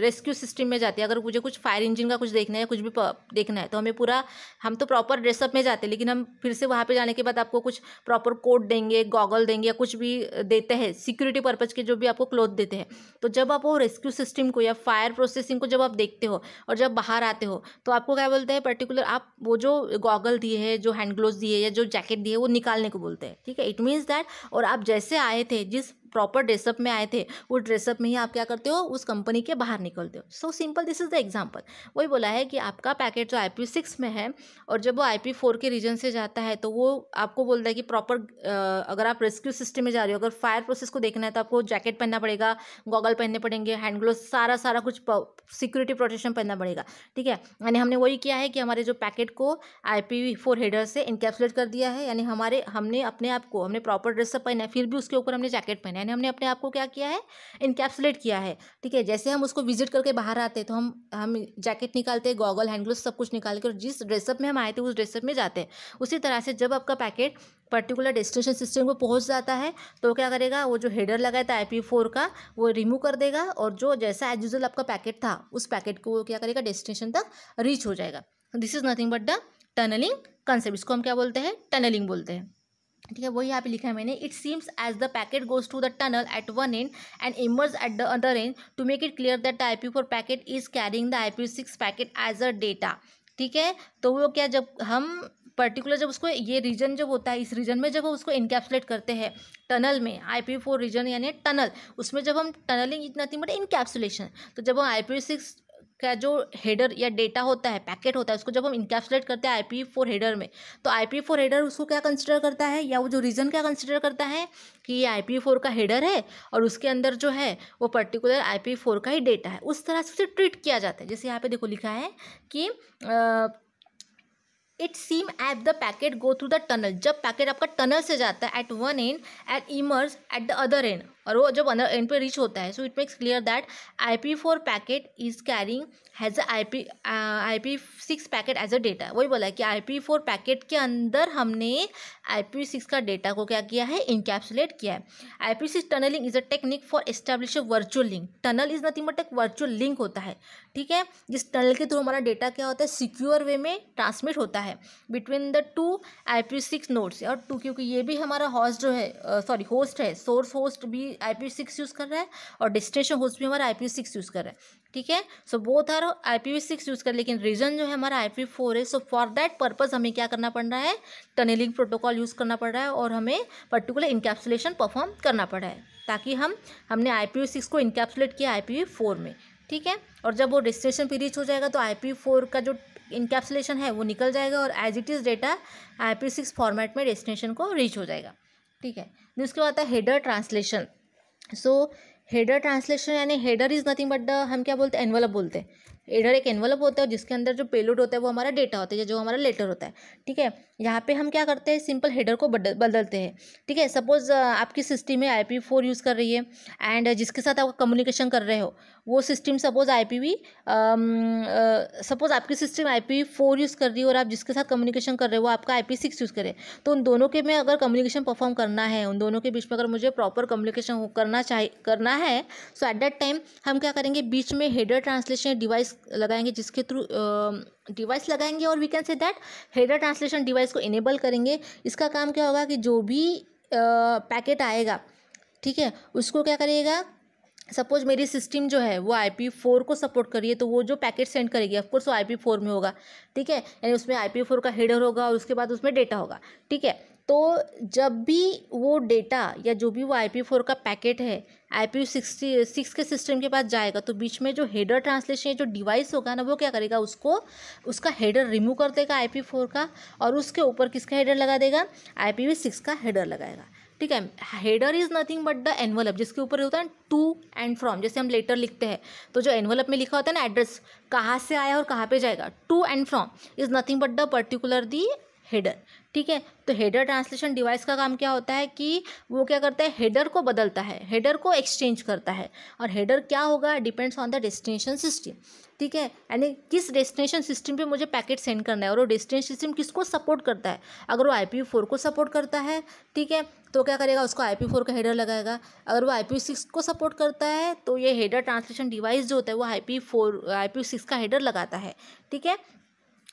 Speaker 1: रेस्क्यू सिस्टम में जाते हैं अगर मुझे कुछ फायर इंजन का कुछ देखना है कुछ भी देखना है तो हमें पूरा हम तो प्रॉपर ड्रेसअप में जाते हैं लेकिन हम फिर से वहाँ पर जाने के बाद आपको कुछ प्रॉपर कोट देंगे गॉगल देंगे या कुछ भी देते हैं सिक्योरिटी पर्पज़ के जो भी आपको क्लोथ देते हैं तो जब आप वो रेस्क्यू सिस्टम को या फायर प्रोसेसिंग को जब आप देखते हो और जब बाहर आते हो तो आपको क्या बोलते हैं पर्टिकुलर आप वो जो गॉगल दिए हैं जो हैंड ग्लोव दिए या जो जैकेट दिए वो निकालने को बोलते हैं ठीक है इट मीन्स दैट और आप जैसे आए थे जिस प्रॉपर ड्रेसअप में आए थे वो ड्रेसअप में ही आप क्या करते हो उस कंपनी के बाहर निकलते हो so simple this is the example वही बोला है कि आपका पैकेट जो आई पी सिक्स में है और जब वो आई पी फोर के रीजन से जाता है तो वो आपको बोलता है कि प्रॉपर अगर आप रेस्क्यू सिस्टम में जा रहे हो अगर फायर प्रोसेस को देखना है तो आपको जैकेट पहनना पड़ेगा गॉगल पहनने पड़ेंगे हैंड ग्लोव सारा सारा कुछ सिक्योरिटी प्रोटेक्शन पहनना पड़ेगा ठीक है यानी हमने वही किया है कि हमारे जो पैकेट को आई पी फोर हेडर से इनकेप्सुलेट कर दिया है यानी हमारे हमने अपने आप को हमने प्रॉपर ड्रेसअप पहना है फिर भी उसके ऊपर हमने जैकेट पहना है यानी हमने अपने आप को क्या किया है इनकेप्सुलेट किया है ठीक है जैसे हम उसको विजिट करके बाहर आते तो हम हम जैकेट निकालते गॉगल हैंड ग्लोव सब कुछ निकाल के और जिस ड्रेसअप में हम आए थे उस ड्रेसअप में जाते हैं उसी तरह से जब आपका पैकेट पर्टिकुलर डेस्टिनेशन सिस्टम को पहुंच जाता है तो क्या करेगा वो जो हेडर लगाया था आई फोर का वो रिमूव कर देगा और जो जैसा एज यूजल आपका पैकेट था उस पैकेट को वो क्या करेगा डेस्टिनेशन तक रीच हो जाएगा this is nothing but the tunneling concept इसको हम क्या बोलते हैं टनलिंग बोलते हैं ठीक है वही यहाँ पे लिखा है मैंने it seems as the packet goes to the tunnel at one end and emerge at the other end to make it clear that the I P four packet is carrying the I P six packet as a data ठीक है तो वो क्या जब हम particular जब उसको ये रीजन जब होता है इस रीजन में जब हम उसको इनकैप्सुलेट करते हैं टनल में आई पी फोर रीजन यानी टनल उसमें जब हम टनलिंग इतना थी बट मतलब इनकैप्सुलेशन तो जब हम आई पी सिक्स का जो हेडर या डेटा होता है पैकेट होता है उसको जब हम इनकैप्सुलेट करते हैं आई पी फोर हेडर में तो आई पी फोर हेडर उसको क्या कंसिडर करता है या वो जो रीज़न क्या कंसिडर करता है कि ये आई पी फोर का हेडर है और उसके अंदर जो है वो पर्टिकुलर आई पी फोर का ही डेटा है उस तरह से उसे ट्रीट किया जाता है जैसे यहाँ पे देखो लिखा है कि ah, it seem at the packet go through the tunnel जब पैकेट आपका टनल से जाता है at one end at emerge at the other end और वो जब अंदर एंड पे रीच होता है so it makes clear that I P four packet is carrying has a I P I P six packet as a data वही बोला कि आई पी फोर पैकेट के अंदर हमने आई पी सिक्स का डेटा को क्या किया है इनकैप्सुलेट किया है I P six tunneling is a technique for establish a virtual link tunnel is nothing but एक वर्चुअल लिंक होता है ठीक है जिस टनल के थ्रू हमारा डेटा क्या होता है सिक्योर वे में ट्रांसमिट होता है between the two I P six nodes और टू क्योंकि ये भी हमारा हॉस्ट जो है सॉरी uh, होस्ट है सोर्स होस्ट भी आई पी सिक्स यूज़ कर रहा है और डेस्टिनेशन होस्ट भी हमारा आई पी सिक्स यूज़ कर रहा है ठीक है so both are I P we six use कर लेकिन रीजन जो है हमारा आई पी फोर है सो फॉर दैट पर्पज़ हमें क्या करना पड़ रहा है टनलिंग प्रोटोकॉल यूज़ करना पड़ रहा है और हमें पर्टिकुलर इनकैप्सुलेशन परफॉर्म करना पड़ रहा है ताकि हम हमने आई पी सिक्स को इनकैप्सुलेट किया आई पी वी फोर में ठीक है और जब वो डेस्टिनेशन पर रीच हो जाएगा तो आई पी फोर का जो इनकैप्सुलेशन है वो निकल जाएगा और as it is data I P six format में डेस्टिनेशन को रीच हो जाएगा ठीक है उसके बाद है header translation so header translation यानी header is nothing but the हम क्या बोलते हैं एनवलप बोलते हैं इधर एक एनवलप होता है जिसके अंदर जो पेलोड होता है वो हमारा डेटा होता है जो हमारा लेटर होता है ठीक है यहाँ पे हम क्या करते हैं सिंपल हेडर को बदल बदलते हैं ठीक है सपोज़ आपकी सिस्टम है आई पी फोर यूज़ कर रही है एंड जिसके साथ आप कम्युनिकेशन कर रहे हो वो system suppose I P V suppose आपकी system I P four use कर रही है और आप जिसके साथ कम्युनिकेशन कर रहे हो वो आपका आई पी सिक्स यूज़ करें तो उन दोनों के में अगर कम्युनिकेशन परफॉर्म करना है उन दोनों के बीच में अगर मुझे प्रॉपर कम्युनिकेशन करना चाहिए करना है सो एट दैट टाइम हम क्या करेंगे बीच में हेडर ट्रांसलेशन डिवाइस लगाएंगे जिसके थ्रू डिवाइस लगाएंगे और we can say that header translation device को इनेबल करेंगे इसका काम क्या होगा कि जो भी पैकेट आएगा ठीक है उसको क्या करेगा सपोज मेरी सिस्टम जो है वो आई पी फोर को सपोर्ट करिए तो वो जो पैकेट सेंड करेगी ऑफकोर्स वो आई पी फोर में होगा ठीक है यानी उसमें आई पी फोर का हेडर होगा और उसके बाद उसमें डेटा होगा ठीक है तो जब भी वो डेटा या जो भी वो आई पी फोर का पैकेट है आई पी सिक्सटी सिक्स के सिस्टम के पास जाएगा तो बीच में जो हेडर ट्रांसलेशन जो डिवाइस होगा ना वो क्या करेगा उसको उसका हेडर रिमूव कर देगा आई पी फोर का और उसके ऊपर किसका हेडर लगा देगा आई पी वी सिक्स का हेडर लगाएगा ठीक है header is nothing but the envelope जिसके ऊपर होता है टू एंड फ्रॉम जैसे हम लेटर लिखते हैं तो जो एनवलप में लिखा होता है ना एड्रेस कहाँ से आया और कहाँ पे जाएगा to and from is nothing but the particular the header ठीक है तो हेडर ट्रांसलेशन डिवाइस का काम क्या होता है कि वो क्या करता है हेडर को बदलता है हेडर को एक्सचेंज करता है और हेडर क्या होगा depends on the destination system ठीक है यानी किस डेस्टिनेशन सिस्टम पे मुझे पैकेट सेंड करना है और वो डेस्टिनेशन सिस्टम किसको सपोर्ट करता है अगर वो आई पी फोर को सपोर्ट करता है ठीक है तो क्या करेगा उसको आई पी फोर का हेडर लगाएगा अगर वो आई पी सिक्स को सपोर्ट करता है तो ये हेडर ट्रांसलेशन डिवाइस जो होता है वो I P four I P six का हेडर लगाता है ठीक है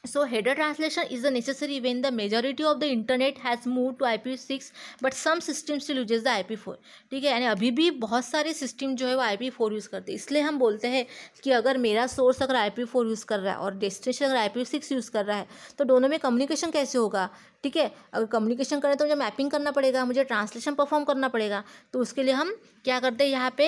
Speaker 1: So header translation is the necessary when the majority of the internet has moved to IP6 but some system still uses the four ठीक है यानी अभी भी बहुत सारे सिस्टम जो है वो फोर यूज़ करते हैं इसलिए हम बोलते हैं कि अगर मेरा सोर्स अगर फोर यूज़ कर रहा है और डेस्टिनेशन अगर IP6 यूज़ कर रहा है तो दोनों में कम्युनिकेशन कैसे होगा ठीक है अगर कम्युनिकेशन करें तो मुझे मैपिंग करना पड़ेगा मुझे ट्रांसलेशन परफॉर्म करना पड़ेगा तो उसके लिए हम क्या करते हैं यहाँ पे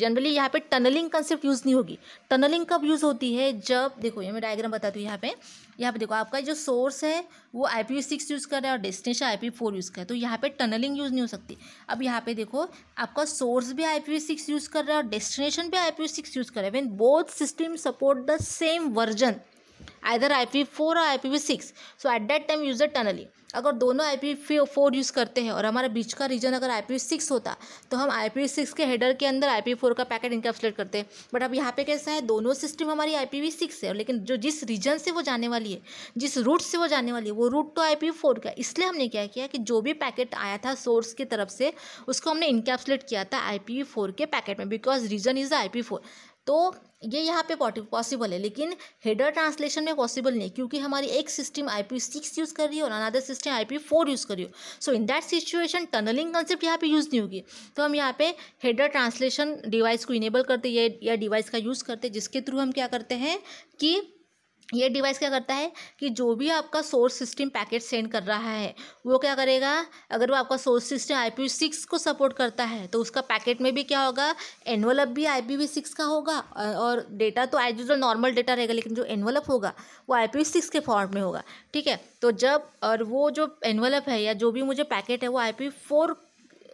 Speaker 1: जनरली यहाँ पे टनलिंग कंसेप्ट यूज़ नहीं होगी टनलिंग कब यूज़ होती है जब देखो ये मैं डायग्राम बताती हूँ यहाँ पे यहाँ पे देखो आपका जो सोर्स है वो आई पी सिक्स यूज़ कर रहा है और destination I P four use कर रहा है तो यहाँ पे टनलिंग यूज़ नहीं हो सकती अब यहाँ पे देखो आपका सोर्स भी आई पी सिक्स यूज़ कर रहा है और डेस्टिनेशन भी आई पी सिक्स यूज़ कर रहा है when both system support the same version either I P four और I P we six so at that time user tunneling अगर दोनों आई पी फोर यूज़ करते हैं और हमारा बीच का रीजन अगर आई पी वी सिक्स होता तो हम आई पी वी सिक्स के हेडर के अंदर आई पी फोर का पैकेट इनकैप्सुलेट करते हैं बट अब यहाँ पे कैसा है दोनों सिस्टम हमारी आई पी वी सिक्स है लेकिन जो जिस रीजन से वो जाने वाली है जिस रूट से वो जाने वाली है वो रूट तो आई पी वी फोर का इसलिए हमने क्या किया कि जो भी पैकेट आया था सोर्स की तरफ से उसको हमने इनकैप्सुलेट किया था आई पी वी फोर के पैकेट में because region is I P four तो ये यहाँ पे पॉसिबल है लेकिन हेडर ट्रांसलेशन में पॉसिबल नहीं क्योंकि हमारी एक system I P six use कर रही है और another system I P four use कर रही हो so in that situation tunneling concept यहाँ पे यूज़ नहीं होगी तो हम यहाँ पे हेडर ट्रांसलेशन डिवाइस को इनेबल करते या डिवाइस का यूज़ करते जिसके थ्रू हम क्या करते हैं कि ये डिवाइस क्या करता है कि जो भी आपका सोर्स सिस्टम पैकेट सेंड कर रहा है वो क्या करेगा अगर वो आपका source system I P six को सपोर्ट करता है तो उसका पैकेट में भी क्या होगा एनवलप भी आई पी वी सिक्स का होगा और डेटा तो एज यूजल नॉर्मल डेटा रहेगा लेकिन जो एनवलप होगा वो आई पी सिक्स के फॉर्म में होगा ठीक है तो जब और वो जो एनवलप है या जो भी मुझे पैकेट है वो I P four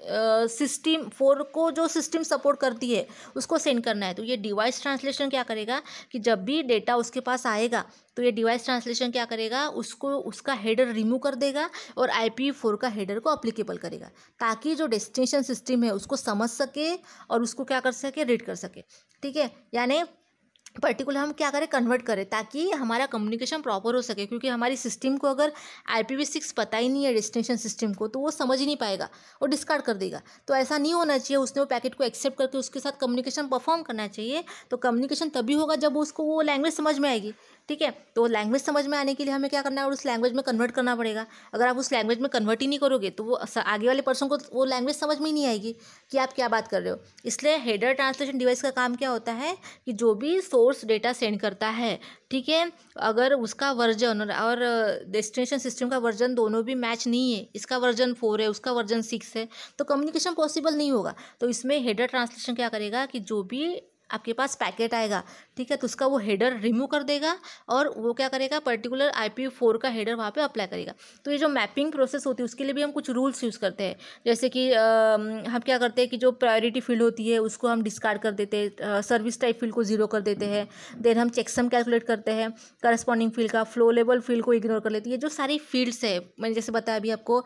Speaker 1: system four को जो सिस्टम सपोर्ट करती है उसको सेंड करना है तो ये डिवाइस ट्रांसलेशन क्या करेगा कि जब भी डेटा उसके पास आएगा तो ये डिवाइस ट्रांसलेशन क्या करेगा उसको उसका हेडर रिमूव कर देगा और आई पी फोर का हेडर को अप्लीकेबल करेगा ताकि जो डेस्टिनेशन सिस्टम है उसको समझ सके और उसको क्या कर सके रीड कर सके ठीक है यानी पर्टिकुलर हम क्या करें कन्वर्ट करें ताकि हमारा कम्युनिकेशन प्रॉपर हो सके क्योंकि हमारी सिस्टम को अगर आई पी वी सिक्स पता ही नहीं है डेस्टिनेशन सिस्टम को तो वो समझ ही नहीं पाएगा और डिस्कार्ड कर देगा तो ऐसा नहीं होना चाहिए उसने वो पैकेट को एक्सेप्ट करके उसके साथ कम्युनिकेशन परफॉर्म करना चाहिए तो कम्युनिकेशन तभी होगा जब उसको वो लैंग्वेज समझ में आएगी ठीक है तो लैंग्वेज समझ में आने के लिए हमें क्या करना है और उस लैंग्वेज में कन्वर्ट करना पड़ेगा अगर आप उस लैंग्वेज में कन्वर्ट ही नहीं करोगे तो वो आगे वाले पर्सन को तो वो लैंग्वेज समझ में ही नहीं आएगी कि आप क्या बात कर रहे हो इसलिए हेडर ट्रांसलेशन डिवाइस का काम क्या होता है कि जो भी सो सोर्स डेटा सेंड करता है ठीक है अगर उसका वर्जन और डेस्टिनेशन सिस्टम का वर्जन दोनों भी मैच नहीं है इसका वर्जन फोर है उसका वर्जन सिक्स है तो कम्युनिकेशन पॉसिबल नहीं होगा तो इसमें हेडर ट्रांसलेशन क्या करेगा कि जो भी आपके पास पैकेट आएगा ठीक है तो उसका वो हेडर रिमूव कर देगा और वो क्या करेगा पर्टिकुलर आई पी फोर का हेडर वहाँ पर अप्लाई करेगा तो ये जो मैपिंग प्रोसेस होती है उसके लिए भी हम कुछ रूल्स यूज़ करते हैं जैसे कि आ, हम क्या करते हैं कि जो प्रायोरिटी फील्ड होती है उसको हम डिस्कार्ड कर देते हैं सर्विस टाइप फील्ड को जीरो कर देते हैं देन हम चेकसम कैलकुलेट करते हैं करस्पॉन्डिंग फील्ड का फ्लो लेवल फील्ड को इग्नोर कर लेते हैं ये जो सारी फील्ड्स है मैंने जैसे बताया अभी आपको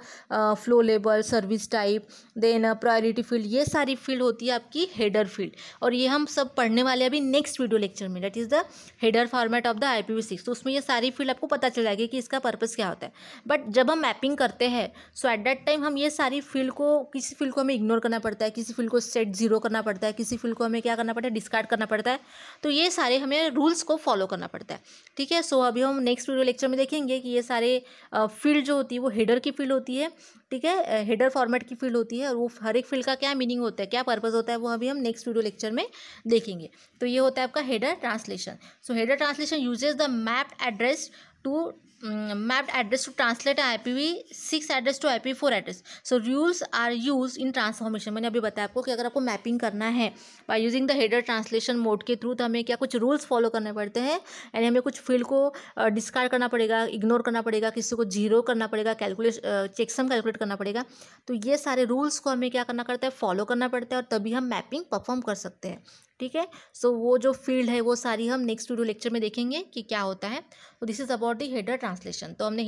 Speaker 1: फ्लो लेवल service type then priority field ये सारी फील्ड होती है आपकी हेडर फील्ड और ये हम सब पढ़ने वाले अभी नेक्स्ट वीडियो लेक्चर में that is the header format of the I P six तो उसमें ये सारी फील्ड आपको पता चल जाएगी कि इसका पर्पज़ क्या होता है बट जब हम मैपिंग करते हैं सो एट दैट टाइम हम ये सारी फील्ड को किसी फील्ड को हमें इग्नोर करना पड़ता है किसी फील्ड को सेट जीरो करना पड़ता है किसी फील्ड को हमें क्या करना पड़ता है डिस्कार्ड करना पड़ता है तो ये सारे हमें रूल्स को फॉलो करना पड़ता है ठीक है सो अभी हम नेक्स्ट वीडियो लेक्चर में देखेंगे कि ये सारे फील्ड जो होती है वो हेडर की फील्ड होती है ठीक है हेडर फॉर्मेट की फील्ड होती है और वो हर एक फील्ड का क्या मीनिंग होता है क्या पर्पज़ होता है वो अभी हम नेक्स्ट वीडियो लेक्चर में देखेंगे तो ये होता है आपका header translation so header translation uses the map address to address to translate I P we six address to I P four address so rules are use in transformation मैंने अभी बताया आपको कि अगर आपको मैपिंग करना है by using the header translation mode के थ्रू तो हमें क्या कुछ रूल्स फॉलो करने पड़ते हैं यानी हमें कुछ फील्ड को डिस्कार्ड करना पड़ेगा इग्नोर करना पड़ेगा किसी को जीरो करना पड़ेगा कैलकुलेश चेकसम कैलकुलेट करना पड़ेगा तो ये सारे रूल्स को हमें क्या करना पड़ता है फॉलो करना पड़ता है और तभी हम मैपिंग परफॉर्म कर सकते हैं ठीक है सो वो जो फील्ड है वो सारी हम नेक्स्ट वीडियो लेक्चर में देखेंगे कि क्या होता है तो this is about the header translation तो हमने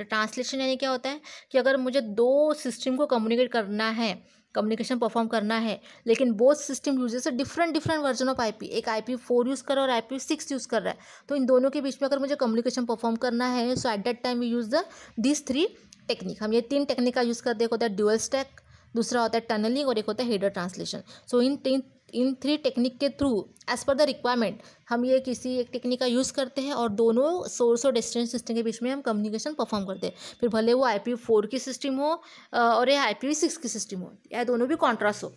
Speaker 1: ट्रांसलेशन यानी क्या होता है कि अगर मुझे दो सिस्टम को कम्युनिकेट करना है कम्युनिकेशन परफॉर्म करना है लेकिन both system users different different version of IP एक आईपी फोर यूज़ कर रहा है और आईपी सिक्स यूज़ कर रहा है तो इन दोनों के बीच में अगर मुझे कम्युनिकेशन परफॉर्म करना है so at that time we use the this three technique हम ये तीन टेक्निक का यूज़ करते एक होता है ड्यूअल स्टैक दूसरा होता है टनलिंग और एक होता है हेडर ट्रांसलेशन सो इन तीन इन थ्री टेक्निक के through as per the requirement हम ये किसी एक टेक्निक का यूज़ करते हैं और दोनों सोर्स और डेस्टिनेशन सिस्टम के बीच में हम कम्युनिकेशन परफॉर्म करते हैं फिर भले वो आई पी फोर की सिस्टम हो और यह आई पी सिक्स की सिस्टम हो या दोनों भी कॉन्ट्रास्ट हो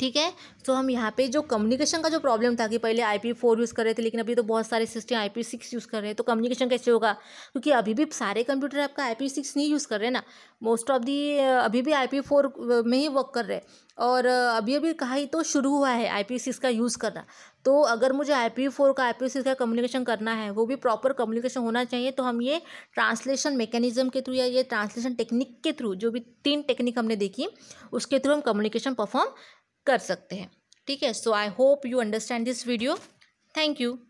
Speaker 1: ठीक है तो हम यहाँ पे जो कम्युनिकेशन का जो प्रॉब्लम था कि पहले आई पी फोर यूज़ कर रहे थे लेकिन अभी तो बहुत सारे system I P six use कर रहे हैं तो कम्युनिकेशन कैसे होगा क्योंकि अभी भी सारे कंप्यूटर आपका आई पी सिक्स नहीं यूज़ कर रहे ना मोस्ट ऑफ दी अभी भी आई पी फोर में ही वर्क कर रहे हैं और अभी अभी कहा ही तो शुरू हुआ है आई पी सिक्स का यूज़ करना तो अगर मुझे आई पी फोर का आई पी सिक्स का कम्युनिकेशन करना है वो भी प्रॉपर कम्युनिकेशन होना चाहिए तो हम ये ट्रांसलेशन मैकेनिज्म के थ्रू या ये ट्रांसलेशन टेक्निक के थ्रू जो भी तीन टेक्निक हमने देखी उसके थ्रू हम कम्युनिकेशन परफॉर्म कर सकते हैं ठीक है so I hope you understand this video thank you